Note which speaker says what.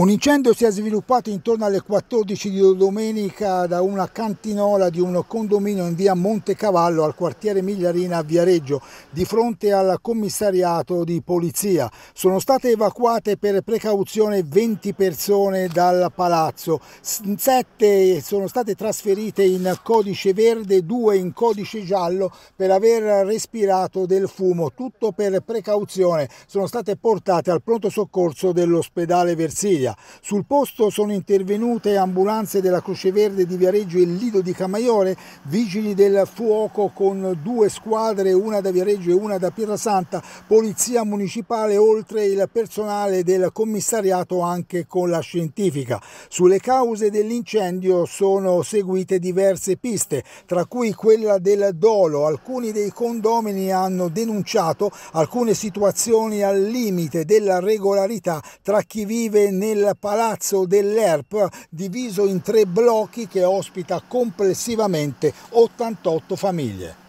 Speaker 1: Un incendio si è sviluppato intorno alle 14 di domenica da una cantinola di un condominio in via Montecavallo al quartiere Migliarina a Viareggio, di fronte al commissariato di polizia. Sono state evacuate per precauzione 20 persone dal palazzo, 7 sono state trasferite in codice verde, 2 in codice giallo per aver respirato del fumo, tutto per precauzione sono state portate al pronto soccorso dell'ospedale Versilia. Puglia. Sul posto sono intervenute ambulanze della Croce Verde di Viareggio e Lido di Camaiore, vigili del fuoco con due squadre, una da Viareggio e una da Pirrasanta, polizia municipale oltre il personale del commissariato anche con la scientifica. Sulle cause dell'incendio sono seguite diverse piste, tra cui quella del dolo. Alcuni dei condomini hanno denunciato alcune situazioni al limite della regolarità tra chi vive nel nel palazzo dell'ERP diviso in tre blocchi che ospita complessivamente 88 famiglie.